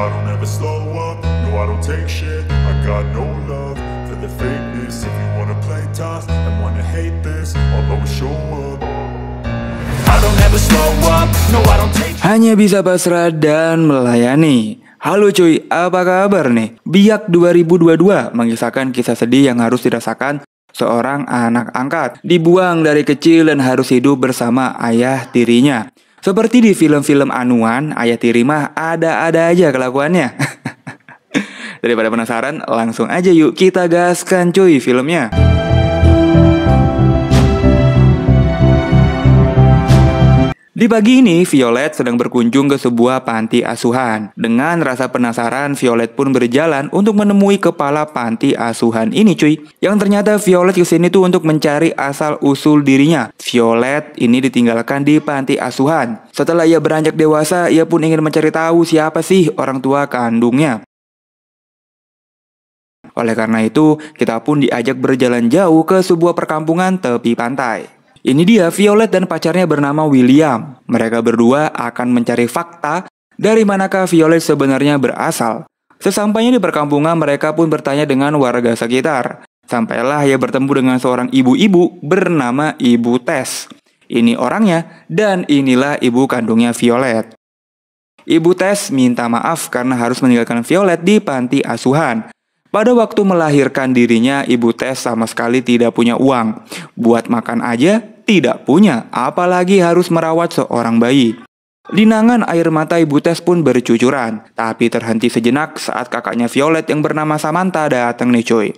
I don't ever slow up, no I don't take shit I got no love for the fakeness If you wanna play tough and wanna hate this I'll always show up Hanya bisa pasrah dan melayani Halo cuy, apa kabar nih? Biak 2022 mengisahkan kisah sedih yang harus dirasakan seorang anak angkat. Dibuang dari kecil dan harus hidup bersama ayah tirinya. Seperti di film-film anuan, ayah mah ada-ada aja kelakuannya. Daripada penasaran, langsung aja yuk kita gaskan cuy filmnya. Di pagi ini, Violet sedang berkunjung ke sebuah panti asuhan. Dengan rasa penasaran, Violet pun berjalan untuk menemui kepala panti asuhan ini cuy. Yang ternyata Violet kesini tuh untuk mencari asal-usul dirinya. Violet ini ditinggalkan di panti asuhan. Setelah ia beranjak dewasa, ia pun ingin mencari tahu siapa sih orang tua kandungnya. Oleh karena itu, kita pun diajak berjalan jauh ke sebuah perkampungan tepi pantai. Ini dia Violet dan pacarnya bernama William. Mereka berdua akan mencari fakta dari manakah Violet sebenarnya berasal. Sesampainya di perkampungan mereka pun bertanya dengan warga sekitar. Sampailah ia bertemu dengan seorang ibu-ibu bernama Ibu Tess. Ini orangnya dan inilah ibu kandungnya Violet. Ibu Tess minta maaf karena harus meninggalkan Violet di panti asuhan. Pada waktu melahirkan dirinya, ibu Tes sama sekali tidak punya uang. Buat makan aja tidak punya, apalagi harus merawat seorang bayi. Linangan air mata ibu Tes pun bercucuran, tapi terhenti sejenak saat kakaknya Violet yang bernama Samantha datang nih cuy.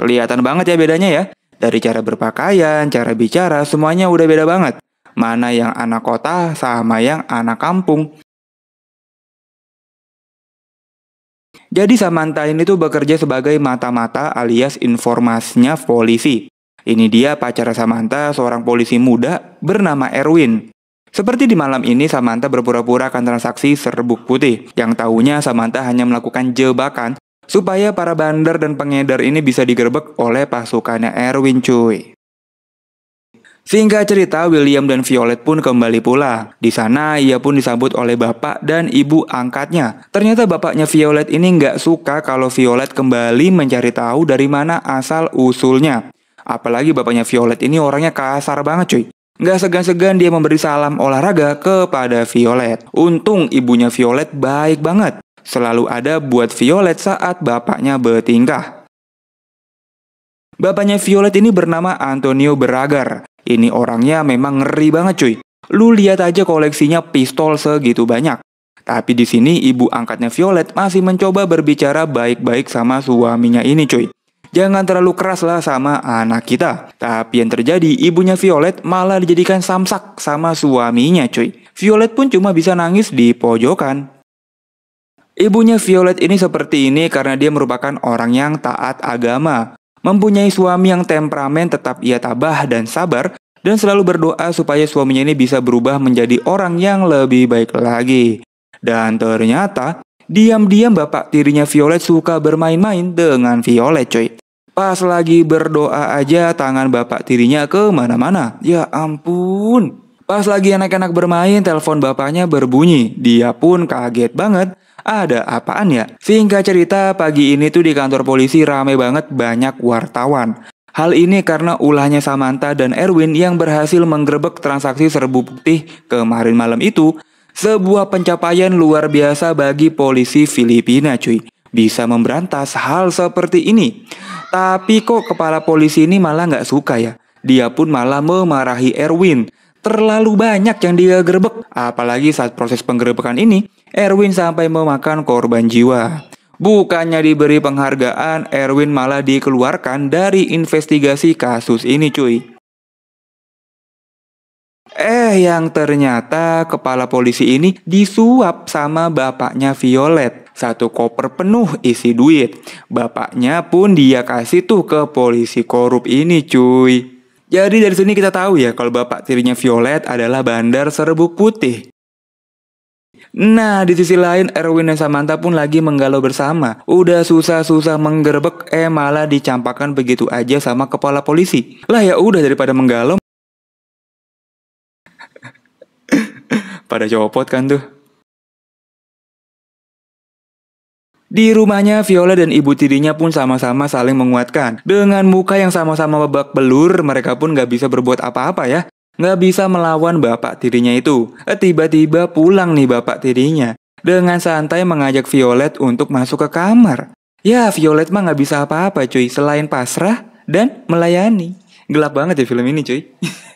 Kelihatan banget ya bedanya ya. Dari cara berpakaian, cara bicara, semuanya udah beda banget. Mana yang anak kota sama yang anak kampung. Jadi Samantha ini tuh bekerja sebagai mata-mata alias informasinya polisi. Ini dia pacar Samantha, seorang polisi muda bernama Erwin. Seperti di malam ini, Samantha berpura-pura akan transaksi serbuk putih. Yang tahunya Samantha hanya melakukan jebakan supaya para bandar dan pengedar ini bisa digerebek oleh pasukannya Erwin cuy. Sehingga cerita, William dan Violet pun kembali pulang. Di sana, ia pun disambut oleh bapak dan ibu angkatnya. Ternyata bapaknya Violet ini nggak suka kalau Violet kembali mencari tahu dari mana asal-usulnya. Apalagi bapaknya Violet ini orangnya kasar banget cuy. Nggak segan-segan dia memberi salam olahraga kepada Violet. Untung ibunya Violet baik banget. Selalu ada buat Violet saat bapaknya bertingkah. Bapaknya Violet ini bernama Antonio Beragar. Ini orangnya memang ngeri banget cuy. Lu lihat aja koleksinya pistol segitu banyak. Tapi di sini ibu angkatnya Violet masih mencoba berbicara baik-baik sama suaminya ini cuy. Jangan terlalu keras lah sama anak kita. Tapi yang terjadi, ibunya Violet malah dijadikan samsak sama suaminya cuy. Violet pun cuma bisa nangis di pojokan. Ibunya Violet ini seperti ini karena dia merupakan orang yang taat agama. Mempunyai suami yang temperamen tetap ia tabah dan sabar dan selalu berdoa supaya suaminya ini bisa berubah menjadi orang yang lebih baik lagi. Dan ternyata, diam-diam bapak tirinya Violet suka bermain-main dengan Violet coy. Pas lagi berdoa aja tangan bapak tirinya kemana-mana. Ya ampun. Pas lagi anak-anak bermain, telepon bapaknya berbunyi. Dia pun kaget banget ada apaan ya? Singkat cerita, pagi ini tuh di kantor polisi rame banget banyak wartawan. Hal ini karena ulahnya Samantha dan Erwin yang berhasil menggerebek transaksi serbu putih kemarin malam itu, sebuah pencapaian luar biasa bagi polisi Filipina cuy. Bisa memberantas hal seperti ini. Tapi kok kepala polisi ini malah nggak suka ya? Dia pun malah memarahi Erwin Terlalu banyak yang dia digerebek, apalagi saat proses penggerebekan ini, Erwin sampai memakan korban jiwa. Bukannya diberi penghargaan, Erwin malah dikeluarkan dari investigasi kasus ini cuy. Eh, yang ternyata kepala polisi ini disuap sama bapaknya Violet. Satu koper penuh isi duit. Bapaknya pun dia kasih tuh ke polisi korup ini cuy. Jadi dari sini kita tahu ya kalau bapak tirinya Violet adalah bandar serbuk putih. Nah, di sisi lain Erwin dan Samantha pun lagi menggalau bersama. Udah susah-susah menggerbek, eh malah dicampakan begitu aja sama kepala polisi. Lah ya udah daripada menggalau. Pada copot kan tuh. Di rumahnya, Viola dan ibu tirinya pun sama-sama saling menguatkan. Dengan muka yang sama-sama babak belur, mereka pun gak bisa berbuat apa-apa ya. Gak bisa melawan bapak tirinya itu. Eh, tiba-tiba pulang nih bapak tirinya. Dengan santai mengajak Violet untuk masuk ke kamar. Ya, Violet mah gak bisa apa-apa cuy, selain pasrah dan melayani. Gelap banget ya film ini cuy.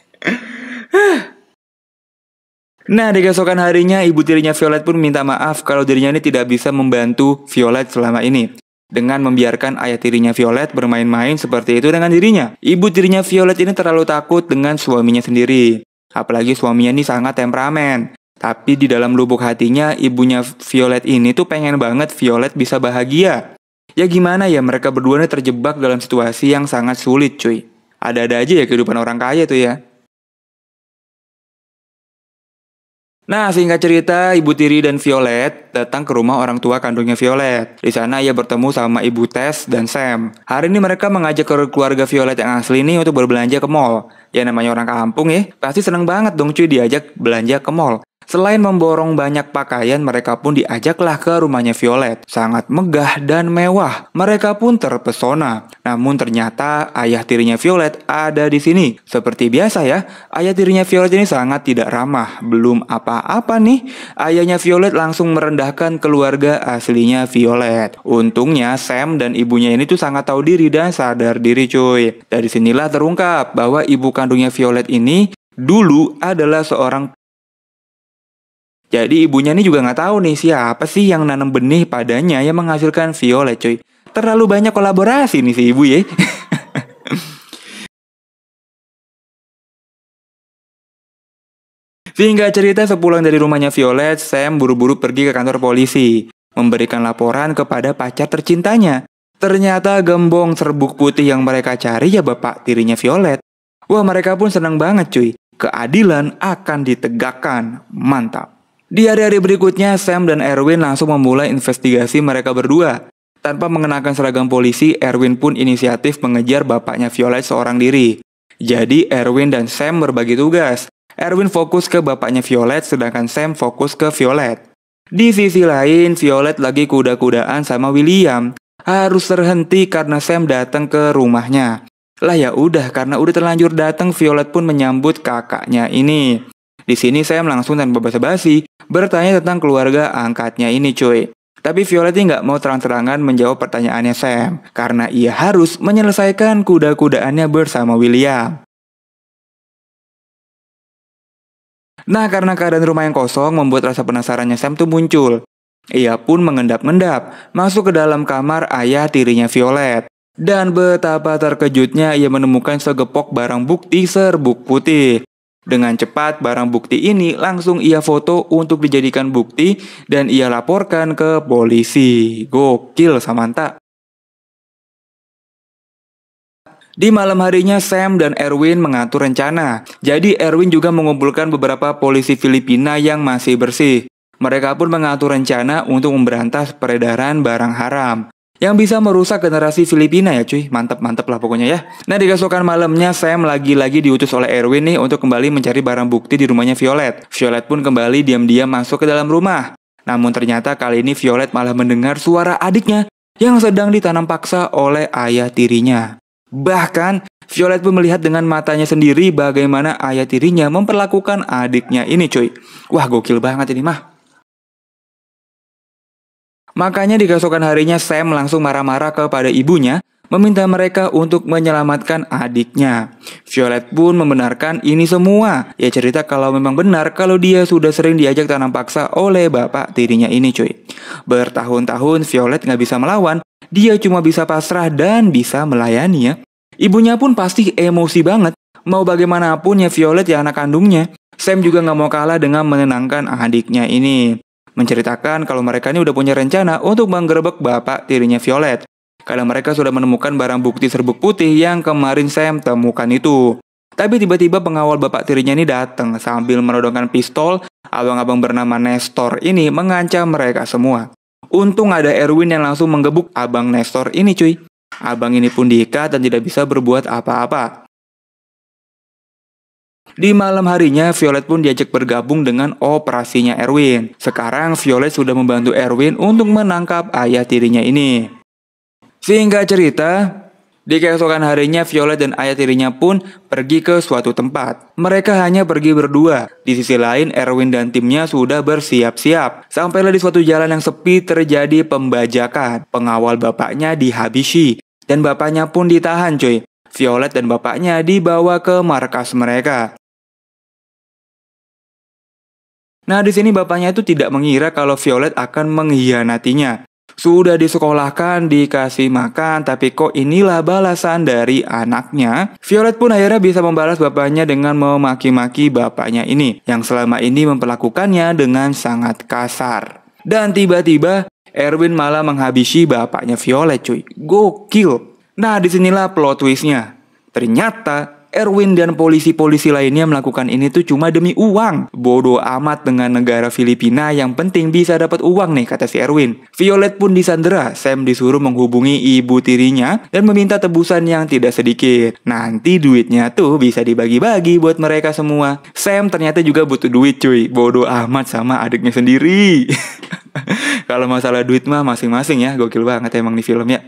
Nah, di keesokan harinya, ibu tirinya Violet pun minta maaf kalau dirinya ini tidak bisa membantu Violet selama ini. Dengan membiarkan ayah tirinya Violet bermain-main seperti itu dengan dirinya. Ibu tirinya Violet ini terlalu takut dengan suaminya sendiri. Apalagi suaminya ini sangat temperamen. Tapi di dalam lubuk hatinya, ibunya Violet ini tuh pengen banget Violet bisa bahagia. Ya gimana ya, mereka berdua ini terjebak dalam situasi yang sangat sulit cuy. Ada-ada aja ya kehidupan orang kaya tuh ya. Nah, singkat cerita, Ibu Tiri dan Violet datang ke rumah orang tua kandungnya Violet. Di sana ia bertemu sama Ibu Tess dan Sam. Hari ini mereka mengajak keluarga Violet yang asli ini untuk berbelanja ke mall. Ya namanya orang kampung ya, pasti seneng banget dong cuy diajak belanja ke mall. Selain memborong banyak pakaian, mereka pun diajaklah ke rumahnya Violet. Sangat megah dan mewah. Mereka pun terpesona. Namun ternyata ayah tirinya Violet ada di sini. Seperti biasa ya, ayah tirinya Violet ini sangat tidak ramah. Belum apa-apa nih, ayahnya Violet langsung merendahkan keluarga aslinya Violet. Untungnya Sam dan ibunya ini tuh sangat tahu diri dan sadar diri cuy. Dari sinilah terungkap bahwa ibu kandungnya Violet ini dulu adalah seorang jadi ibunya ini juga nggak tahu nih siapa sih yang nanam benih padanya yang menghasilkan violet cuy. Terlalu banyak kolaborasi nih si ibu ya. Sehingga cerita sepulang dari rumahnya Violet, Sam buru-buru pergi ke kantor polisi, memberikan laporan kepada pacar tercintanya. Ternyata gembong serbuk putih yang mereka cari ya bapak tirinya Violet. Wah mereka pun senang banget cuy, keadilan akan ditegakkan, mantap. Di hari-hari berikutnya, Sam dan Erwin langsung memulai investigasi mereka berdua. Tanpa mengenakan seragam polisi, Erwin pun inisiatif mengejar bapaknya Violet seorang diri. Jadi, Erwin dan Sam berbagi tugas. Erwin fokus ke bapaknya Violet, sedangkan Sam fokus ke Violet. Di sisi lain, Violet lagi kuda-kudaan sama William. Harus terhenti karena Sam datang ke rumahnya. Lah ya udah, karena udah terlanjur datang, Violet pun menyambut kakaknya ini. Di sini saya langsung tanpa basa-basi bertanya tentang keluarga angkatnya ini cuy. Tapi Violetti nggak mau terang-terangan menjawab pertanyaannya Sam, karena ia harus menyelesaikan kuda-kudaannya bersama William. Nah, karena keadaan rumah yang kosong membuat rasa penasarannya Sam tuh muncul. Ia pun mengendap-endap, masuk ke dalam kamar ayah tirinya Violet. Dan betapa terkejutnya ia menemukan segepok barang bukti serbuk putih. Dengan cepat, barang bukti ini langsung ia foto untuk dijadikan bukti dan ia laporkan ke polisi. Gokil, Samantha. Di malam harinya, Sam dan Erwin mengatur rencana. Jadi, Erwin juga mengumpulkan beberapa polisi Filipina yang masih bersih. Mereka pun mengatur rencana untuk memberantas peredaran barang haram yang bisa merusak generasi Filipina ya cuy mantep-mantep lah pokoknya ya nah di keesokan malamnya Sam lagi-lagi diutus oleh Erwin nih untuk kembali mencari barang bukti di rumahnya Violet Violet pun kembali diam-diam masuk ke dalam rumah namun ternyata kali ini Violet malah mendengar suara adiknya yang sedang ditanam paksa oleh ayah tirinya bahkan Violet pun melihat dengan matanya sendiri bagaimana ayah tirinya memperlakukan adiknya ini cuy wah gokil banget ini mah Makanya di keesokan harinya Sam langsung marah-marah kepada ibunya meminta mereka untuk menyelamatkan adiknya. Violet pun membenarkan ini semua. Ya cerita kalau memang benar kalau dia sudah sering diajak tanam paksa oleh bapak tirinya ini cuy. Bertahun-tahun Violet nggak bisa melawan, dia cuma bisa pasrah dan bisa melayani ya. Ibunya pun pasti emosi banget. Mau bagaimanapun ya Violet ya anak kandungnya. Sam juga nggak mau kalah dengan menenangkan adiknya ini menceritakan kalau mereka ini udah punya rencana untuk menggerebek bapak tirinya Violet. Karena mereka sudah menemukan barang bukti serbuk putih yang kemarin Sam temukan itu. Tapi tiba-tiba pengawal bapak tirinya ini datang sambil menodongkan pistol. Abang-abang bernama Nestor ini mengancam mereka semua. Untung ada Erwin yang langsung menggebuk abang Nestor ini cuy. Abang ini pun diikat dan tidak bisa berbuat apa-apa. Di malam harinya, Violet pun diajak bergabung dengan operasinya Erwin. Sekarang, Violet sudah membantu Erwin untuk menangkap ayah tirinya ini. Sehingga cerita, di keesokan harinya, Violet dan ayah tirinya pun pergi ke suatu tempat. Mereka hanya pergi berdua. Di sisi lain, Erwin dan timnya sudah bersiap-siap. Sampailah di suatu jalan yang sepi terjadi pembajakan. Pengawal bapaknya dihabisi. Dan bapaknya pun ditahan cuy. Violet dan bapaknya dibawa ke markas mereka. Nah, di sini bapaknya itu tidak mengira kalau Violet akan mengkhianatinya. Sudah disekolahkan, dikasih makan, tapi kok inilah balasan dari anaknya? Violet pun akhirnya bisa membalas bapaknya dengan memaki-maki bapaknya ini, yang selama ini memperlakukannya dengan sangat kasar. Dan tiba-tiba, Erwin malah menghabisi bapaknya Violet cuy. Gokil. Nah disinilah plot twistnya. Ternyata Erwin dan polisi-polisi lainnya melakukan ini tuh cuma demi uang. Bodoh amat dengan negara Filipina yang penting bisa dapat uang nih kata si Erwin. Violet pun disandera, Sam disuruh menghubungi ibu tirinya dan meminta tebusan yang tidak sedikit. Nanti duitnya tuh bisa dibagi-bagi buat mereka semua. Sam ternyata juga butuh duit cuy, bodoh amat sama adiknya sendiri. Kalau masalah duit mah masing-masing ya, gokil banget emang di filmnya.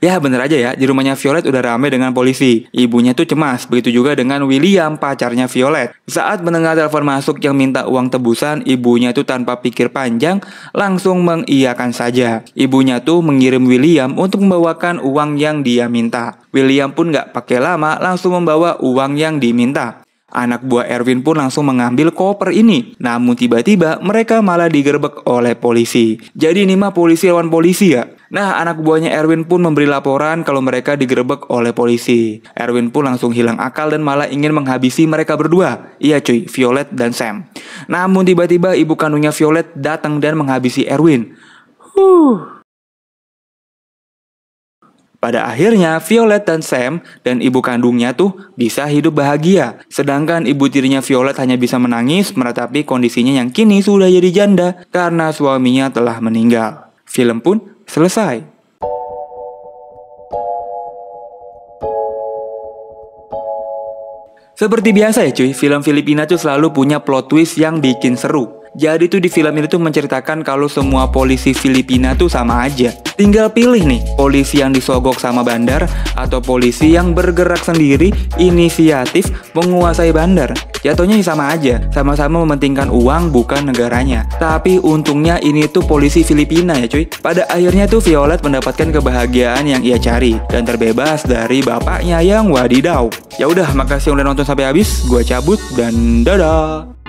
Ya bener aja ya, di rumahnya Violet udah rame dengan polisi. Ibunya tuh cemas, begitu juga dengan William pacarnya Violet. Saat mendengar telepon masuk yang minta uang tebusan, ibunya tuh tanpa pikir panjang langsung mengiyakan saja. Ibunya tuh mengirim William untuk membawakan uang yang dia minta. William pun gak pakai lama langsung membawa uang yang diminta. Anak buah Erwin pun langsung mengambil koper ini. Namun tiba-tiba mereka malah digerbek oleh polisi. Jadi ini mah polisi lawan polisi ya. Nah, anak buahnya Erwin pun memberi laporan kalau mereka digerebek oleh polisi. Erwin pun langsung hilang akal dan malah ingin menghabisi mereka berdua. Iya cuy, Violet dan Sam. Namun tiba-tiba ibu kandungnya Violet datang dan menghabisi Erwin. Huh. Pada akhirnya, Violet dan Sam dan ibu kandungnya tuh bisa hidup bahagia. Sedangkan ibu tirinya Violet hanya bisa menangis meratapi kondisinya yang kini sudah jadi janda karena suaminya telah meninggal. Film pun Selesai. Seperti biasa ya cuy, film Filipina tuh selalu punya plot twist yang bikin seru. Jadi tuh di film ini tuh menceritakan kalau semua polisi Filipina tuh sama aja. Tinggal pilih nih, polisi yang disogok sama bandar atau polisi yang bergerak sendiri inisiatif menguasai bandar. Jatuhnya sama aja, sama-sama mementingkan uang bukan negaranya. Tapi untungnya ini tuh polisi Filipina ya cuy. Pada akhirnya tuh Violet mendapatkan kebahagiaan yang ia cari dan terbebas dari bapaknya yang wadidau. Ya udah, makasih udah nonton sampai habis. Gua cabut dan dadah.